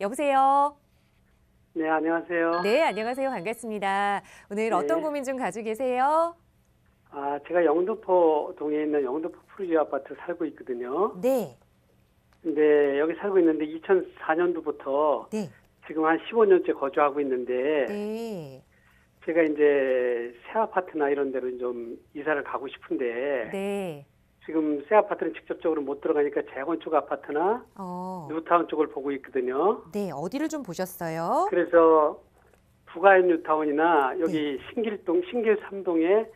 여보세요. 네, 안녕하세요. 네, 안녕하세요. 반갑습니다. 오늘 네. 어떤 고민 좀 가지고 계세요? 아, 제가 영등포 동에 있는 영등포 푸르지 아파트 살고 있거든요. 네. 근 여기 살고 있는데 2004년도부터 네. 지금 한 15년째 거주하고 있는데 네. 제가 이제 새 아파트나 이런 데로 좀 이사를 가고 싶은데 네. 지금 새 아파트는 직접적으로 못 들어가니까 재건축 아파트나 어. 뉴타운 쪽을 보고 있거든요. 네, 어디를 좀 보셨어요? 그래서 부가인 뉴타운이나 여기 네. 신길동, 신길삼동에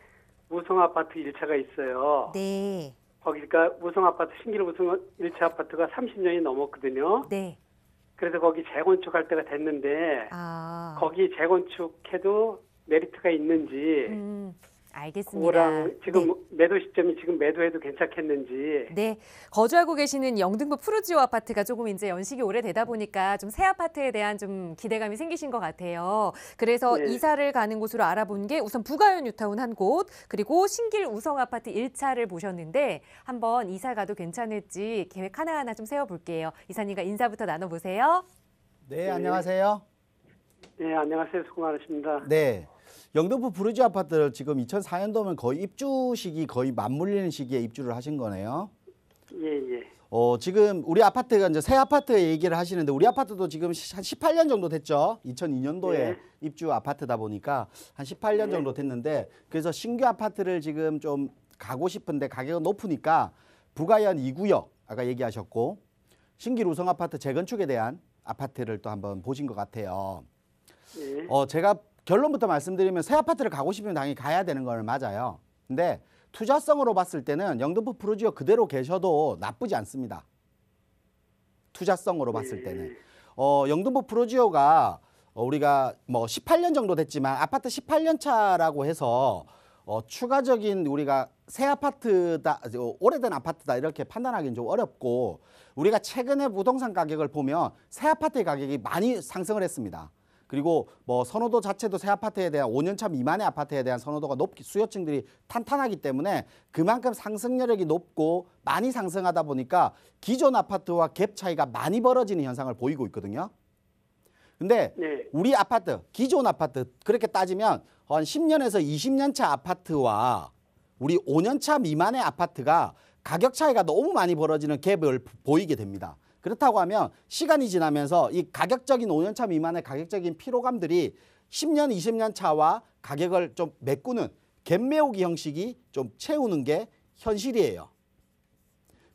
우성 아파트 1차가 있어요. 네. 거기가 우성 아파트, 신길 우성 1차 아파트가 30년이 넘었거든요. 네. 그래서 거기 재건축할 때가 됐는데 아. 거기 재건축해도 메리트가 있는지 음. 알겠습니다. 지금 네. 매도 시점이 지금 매도해도 괜찮겠는지. 네. 거주하고 계시는 영등포 푸르지오 아파트가 조금 이제 연식이 오래되다 보니까 좀 새 아파트에 대한 좀 기대감이 생기신 것 같아요. 그래서 네. 이사를 가는 곳으로 알아본 게 우선 부가현 뉴타운 한 곳, 그리고 신길 우성 아파트 1차를 보셨는데 한번 이사 가도 괜찮을지 계획 하나하나 좀 세워볼게요. 이사님과 인사부터 나눠보세요. 네, 네. 안녕하세요. 네, 안녕하세요. 수고 많으십니다. 네. 영등포 브르지 아파트를 지금 2004년도면 거의 입주 시기 거의 맞물리는 시기에 입주를 하신 거네요. 예, 예. 어, 지금 우리 아파트가 이제 새 아파트 얘기를 하시는데 우리 아파트도 지금 한 18년 정도 됐죠. 2002년도에 예. 입주 아파트다 보니까 한 18년 예. 정도 됐는데 그래서 신규 아파트를 지금 좀 가고 싶은데 가격은 높으니까 부가현 2구역 아까 얘기하셨고 신길 우성 아파트 재건축에 대한 아파트를 또 한번 보신 것 같아요. 예. 어, 제가 결론부터 말씀드리면 새 아파트를 가고 싶으면 당연히 가야 되는 건 맞아요. 근데 투자성으로 봤을 때는 영등포 프로지오 그대로 계셔도 나쁘지 않습니다. 투자성으로 봤을 때는 어, 영등포 프로지오가 어, 우리가 뭐 18년 정도 됐지만 아파트 18년 차라고 해서 어, 추가적인 우리가 새 아파트다 오래된 아파트다 이렇게 판단하기는 좀 어렵고 우리가 최근에 부동산 가격을 보면 새 아파트의 가격이 많이 상승을 했습니다. 그리고 뭐 선호도 자체도 새 아파트에 대한 5년차 미만의 아파트에 대한 선호도가 높기 수요층들이 탄탄하기 때문에 그만큼 상승 여력이 높고 많이 상승하다 보니까 기존 아파트와 갭 차이가 많이 벌어지는 현상을 보이고 있거든요. 근데 네. 우리 아파트, 기존 아파트 그렇게 따지면 한 10년에서 20년 차 아파트와 우리 5년 차 미만의 아파트가 가격 차이가 너무 많이 벌어지는 갭을 보이게 됩니다. 그렇다고 하면 시간이 지나면서 이 가격적인 5년차 미만의 가격적인 피로감들이 10년, 20년 차와 가격을 좀 메꾸는 갭메우기 형식이 좀 채우는 게 현실이에요.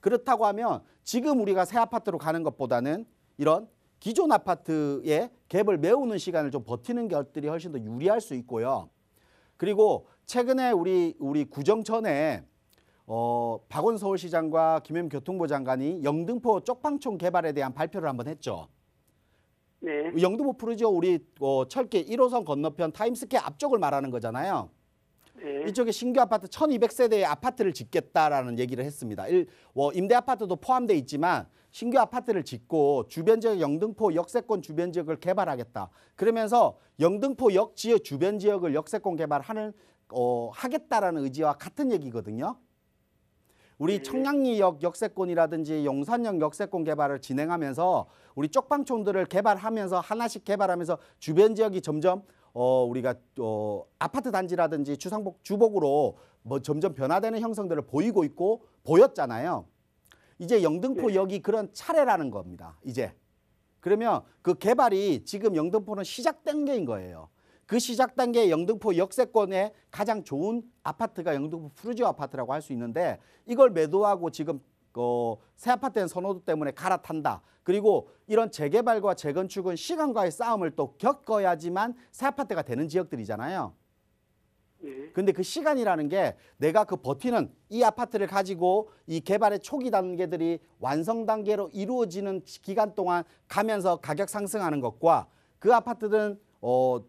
그렇다고 하면 지금 우리가 새 아파트로 가는 것보다는 이런 기존 아파트의 갭을 메우는 시간을 좀 버티는 것들이 훨씬 더 유리할 수 있고요. 그리고 최근에 우리 우리 구정천에 어, 박원 서울시장과 김현 교통부 장관이 영등포 쪽방촌 개발에 대한 발표를 한번 했죠. 네. 영등포 푸르죠 우리 어, 철길 1호선 건너편 타임스퀘어 앞쪽을 말하는 거잖아요. 네. 이쪽에 신규 아파트 1200세대의 아파트를 짓겠다라는 얘기를 했습니다. 일, 어, 임대 아파트도 포함돼 있지만 신규 아파트를 짓고 주변 지역 영등포 역세권 주변 지역을 개발하겠다. 그러면서 영등포 역 지역 주변 지역을 역세권 개발하는 어, 하겠다라는 의지와 같은 얘기거든요. 우리 예. 청량리역 역세권이라든지 용산역 역세권 개발을 진행하면서 우리 쪽방촌들을 개발하면서 하나씩 개발하면서 주변 지역이 점점 어 우리가 어 아파트 단지라든지 주상복 주복으로 뭐 점점 변화되는 형성들을 보이고 있고 보였잖아요. 이제 영등포역이 네. 그런 차례라는 겁니다. 이제 그러면 그 개발이 지금 영등포는 시작된 게인 거예요. 그 시작 단계 영등포 역세권에 가장 좋은 아파트가 영등포 푸르지오 아파트라고 할 수 있는데 이걸 매도하고 지금 어, 새 아파트는 선호도 때문에 갈아탄다. 그리고 이런 재개발과 재건축은 시간과의 싸움을 또 겪어야지만 새 아파트가 되는 지역들이잖아요. 예. 근데 그 시간이라는 게 내가 그 버티는 이 아파트를 가지고 이 개발의 초기 단계들이 완성 단계로 이루어지는 기간 동안 가면서 가격 상승하는 것과 그 아파트는 어,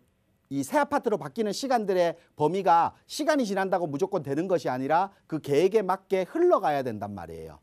이새 아파트로 바뀌는 시간들의 범위가 시간이 지난다고 무조건 되는 것이 아니라 그 계획에 맞게 흘러가야 된단 말이에요.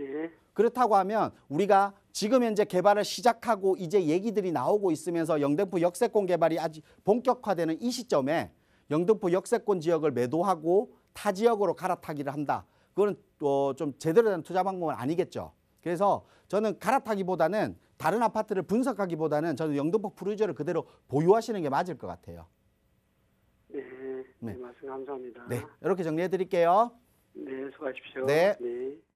예. 그렇다고 하면 우리가 지금 현재 개발을 시작하고 이제 얘기들이 나오고 있으면서 영등포 역세권 개발이 아직 본격화되는 이 시점에 영등포 역세권 지역을 매도하고 타 지역으로 갈아타기를 한다. 그건 어, 좀 제대로 된 투자 방법은 아니겠죠. 그래서 저는 갈아타기보다는 다른 아파트를 분석하기보다는 저는 영등포 프르지오를 그대로 보유하시는 게 맞을 것 같아요. 예, 네. 네 말씀 감사합니다. 네, 이렇게 정리해 드릴게요. 네, 수고하십시오. 네. 네.